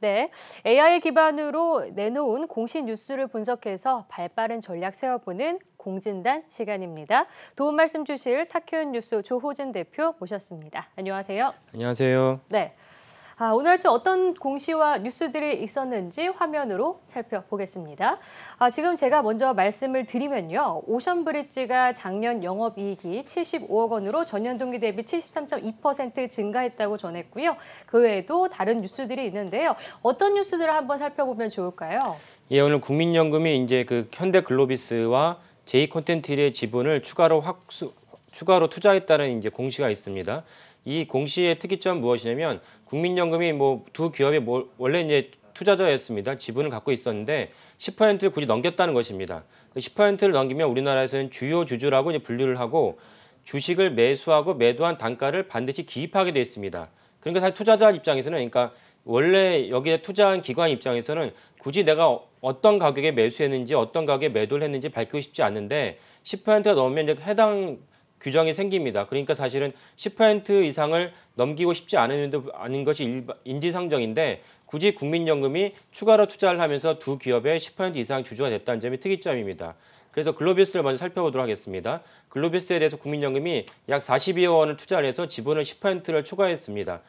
네, AI 기반으로 내놓은 공식 뉴스를 분석해서 발빠른 전략 세워보는 공진단 시간입니다. 도움 말씀 주실 타큐 뉴스 조호진 대표 모셨습니다. 안녕하세요. 안녕하세요. 네. 아, 오늘 아침 어떤 공시와 뉴스들이 있었는지 화면으로 살펴보겠습니다. 아, 지금 제가 먼저 말씀을 드리면요. 오션브릿지가 작년 영업이익이 75억 원으로 전년 동기 대비 73.2% 증가했다고 전했고요. 그 외에도 다른 뉴스들이 있는데요. 어떤 뉴스들을 한번 살펴보면 좋을까요? 예, 오늘 국민연금이 이제 그 현대글로비스와 제이콘텐츠의 지분을 추가로 확수, 추가로 투자했다는 이제 공시가 있습니다. 이 공시의 특이점 무엇이냐면 국민연금이 뭐 두 기업이 뭐 원래 이제 투자자였습니다. 지분을 갖고 있었는데 10%를 굳이 넘겼다는 것입니다. 10%를 그 넘기면 우리나라에서는 주요 주주라고 이제 분류를 하고 주식을 매수하고 매도한 단가를 반드시 기입하게 되어 있습니다. 그러니까 사실 투자자 입장에서는 그러니까 원래 여기에 투자한 기관 입장에서는 굳이 내가 어떤 가격에 매수했는지 어떤 가격에 매도를 했는지 밝히고 싶지 않은데 10%가 넘으면 이제 해당 규정이 생깁니다. 그러니까 사실은 10% 이상을 넘기고 싶지 않은, 것이 인지상정인데 굳이 국민연금이 추가로 투자를 하면서 두기업의10% 이상 주주가 됐다는 점이 특이점입니다. 그래서 글로비스를 먼저 살펴보도록 하겠습니다. 글로비스에 대해서 국민연금이 약 42억 원을 투자를 해서 지분을 10%를 초과했습니다.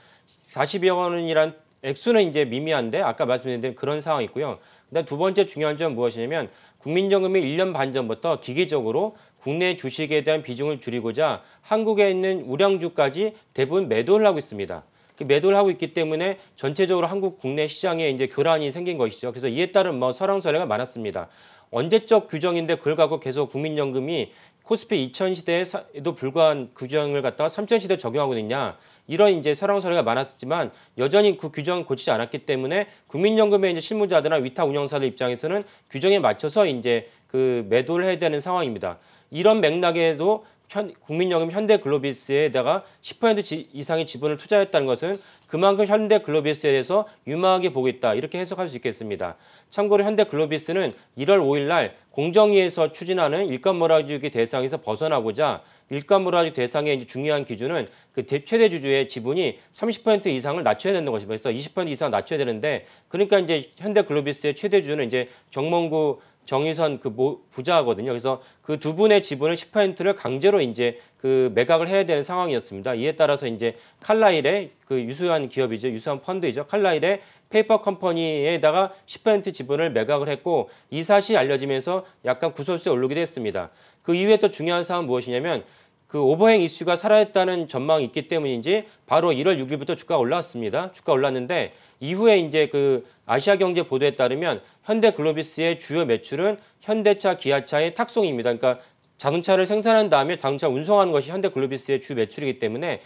42억 원이란 액수는 이제 미미한데 아까 말씀드린 그런 상황이 있고요. 그다음 두 번째 중요한 점은 무엇이냐면 국민연금이 1년 반 전부터 기계적으로 국내 주식에 대한 비중을 줄이고자 한국에 있는 우량주까지 대부분 매도를 하고 있습니다. 그 매도를 하고 있기 때문에 전체적으로 한국 국내 시장에 이제 교란이 생긴 것이죠. 그래서 이에 따른 뭐서왕설래가 많았습니다. 언제적 규정인데 그걸 갖고 계속 국민연금이 코스피 2천 시대에도 불과한 규정을 갖다가 3천 시대 적용하고 있냐 이런 이제 설랑설래가 많았지만 여전히 그규정을 고치지 않았기 때문에 국민연금의 이제 실무자들이나 위탁 운영사들 입장에서는 규정에 맞춰서 이제 그 매도를 해야 되는 상황입니다. 이런 맥락에도 현, 국민연금 현대글로비스에다가 10% 지, 이상의 지분을 투자했다는 것은 그만큼 현대 글로비스에 대해서 유망하게 보고 있다 이렇게 해석할 수 있겠습니다. 참고로 현대 글로비스는 1월 5일 날 공정위에서 추진하는 일감 몰아주기 대상에서 벗어나고자 일감 몰아주기 대상의 이제 중요한 기준은 그 대, 최대 주주의 지분이 30% 이상을 낮춰야 되는 것이 벌써 그래서 20% 이상 낮춰야 되는데 그러니까 이제 현대 글로비스의 최대 주주는 이제 정몽구 정의선 그 부자거든요. 그래서 그 두 분의 지분을 10%를 강제로 이제 그 매각을 해야 되는 상황이었습니다. 이에 따라서 이제 칼라일의 그 유수한 기업이죠. 유수한 펀드이죠. 칼라일의 페이퍼 컴퍼니에다가 10% 지분을 매각을 했고 이 사실이 알려지면서 약간 구설수에 오르기도 했습니다. 그 이후에 또 중요한 사항은 무엇이냐면 그 오버행 이슈가 살아있다는 전망이 있기 때문인지 바로 1월 6일부터 주가 가 올라왔습니다. 주가 올랐는데 이후에 이제 그 아시아 경제 보도에 따르면 현대 글로비스의 주요 매출은 현대차, 기아차의 탁송입니다. 그러니까 자동차를 생산한 다음에 자동차 운송하는 것이 현대 글로비스의 주 매출이기 때문에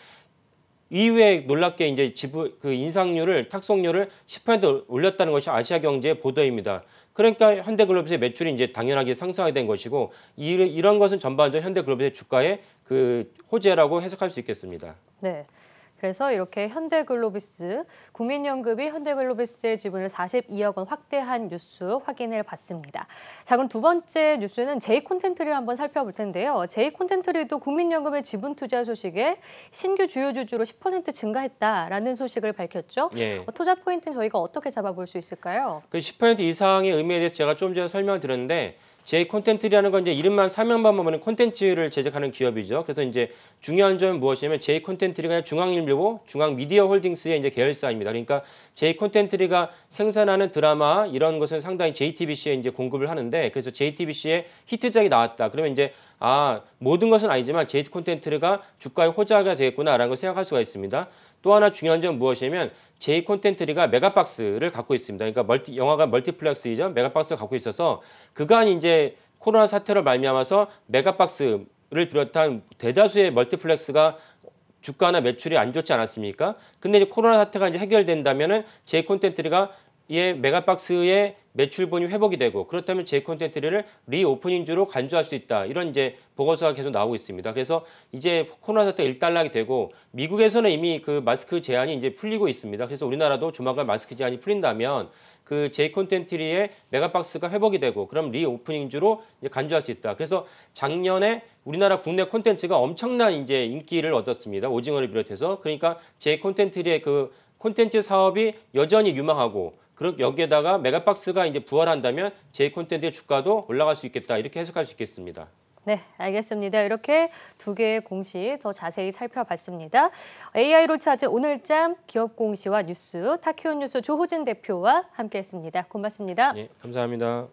이후에 놀랍게 이제 지불 그 인상률을 탁송률을 10% 올렸다는 것이 아시아 경제의 보도입니다. 그러니까 현대글로벌의 매출이 이제 당연하게 상승하게 된 것이고 이, 이런 것은 전반적으로 현대글로벌의 주가의 그 호재라고 해석할 수 있겠습니다. 네. 그래서 이렇게 현대글로비스, 국민연금이 현대글로비스의 지분을 42억 원 확대한 뉴스 확인을 봤습니다. 자, 그럼 두 번째 뉴스는 제이콘텐트리 한번 살펴볼 텐데요. 제이콘텐트리도 국민연금의 지분 투자 소식에 신규 주요 주주로 10% 증가했다라는 소식을 밝혔죠. 예. 어, 투자 포인트는 저희가 어떻게 잡아볼 수 있을까요? 그 10% 이상의 의미에 대해서 제가 좀 전에 설명드렸는데 을 j 콘텐츠라는 건 이제 이름만 사명만 보면 콘텐츠를 제작하는 기업이죠. 그래서 이제 중요한 점은 무엇이냐면 j 콘텐츠리가 중앙일보, 중앙미디어홀딩스의 이제 계열사입니다. 그러니까 j 콘텐츠리가 생산하는 드라마 이런 것은 상당히 JTBC에 이제 공급을 하는데 그래서 JTBC에 히트작이 나왔다. 그러면 이제 아 모든 것은 아니지만 j 콘텐츠리가 주가의 호자가 되겠구나라는 걸 생각할 수가 있습니다. 또 하나 중요한 점 무엇이냐면 제이 콘텐트리가 메가박스를 갖고 있습니다. 그러니까 멀티, 영화가 멀티플렉스 이죠 메가박스를 갖고 있어서 그간 이제 코로나 사태로 말미암아서 메가박스를 비롯한 대다수의 멀티플렉스가 주가나 매출이 안 좋지 않았습니까? 근데 이제 코로나 사태가 이제 해결된다면은 제이 콘텐츠가 이에 예, 메가박스의 매출분이 회복이 되고 그렇다면 제 콘텐츠를 리오프닝주로 간주할 수 있다. 이런 이제 보고서가 계속 나오고 있습니다. 그래서 이제 코로나 사태 일단락이 되고 미국에서는 이미 그 마스크 제한이 이제 풀리고 있습니다. 그래서 우리나라도 조만간 마스크 제한이 풀린다면 그제이콘텐트리의 메가박스가 회복이 되고 그럼 리오프닝주로 간주할 수 있다. 그래서 작년에 우리나라 국내 콘텐츠가 엄청난 이제 인기를 얻었습니다. 오징어를 비롯해서 그러니까 제이콘텐트리의그 콘텐츠 사업이 여전히 유망하고 그럼 여기에다가 메가박스가 이제 부활한다면 제이 콘텐츠의 주가도 올라갈 수 있겠다 이렇게 해석할 수 있겠습니다. 네, 알겠습니다. 이렇게 두 개의 공시 더 자세히 살펴봤습니다. AI로 찾은 오늘짬 기업 공시와 뉴스 타키온 뉴스 조호진 대표와 함께했습니다. 고맙습니다. 네, 감사합니다.